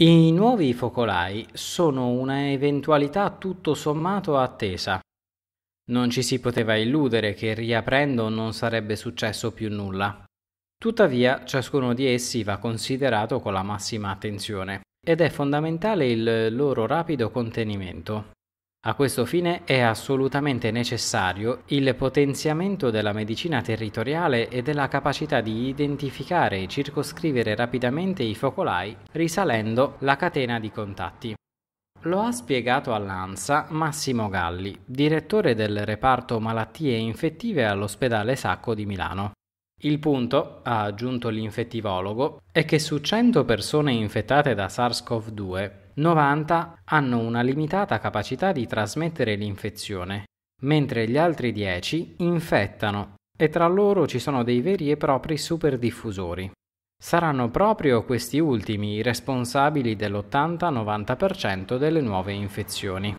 I nuovi focolai sono una eventualità tutto sommato attesa. Non ci si poteva illudere che riaprendo non sarebbe successo più nulla. Tuttavia, ciascuno di essi va considerato con la massima attenzione ed è fondamentale il loro rapido contenimento. A questo fine è assolutamente necessario il potenziamento della medicina territoriale e della capacità di identificare e circoscrivere rapidamente i focolai risalendo la catena di contatti. Lo ha spiegato all'ANSA Massimo Galli, direttore del reparto malattie infettive all'ospedale Sacco di Milano. Il punto, ha aggiunto l'infettivologo, è che su 100 persone infettate da SARS-CoV-2, 90 hanno una limitata capacità di trasmettere l'infezione, mentre gli altri 10 infettano e tra loro ci sono dei veri e propri superdiffusori. Saranno proprio questi ultimi i responsabili dell'80-90% delle nuove infezioni.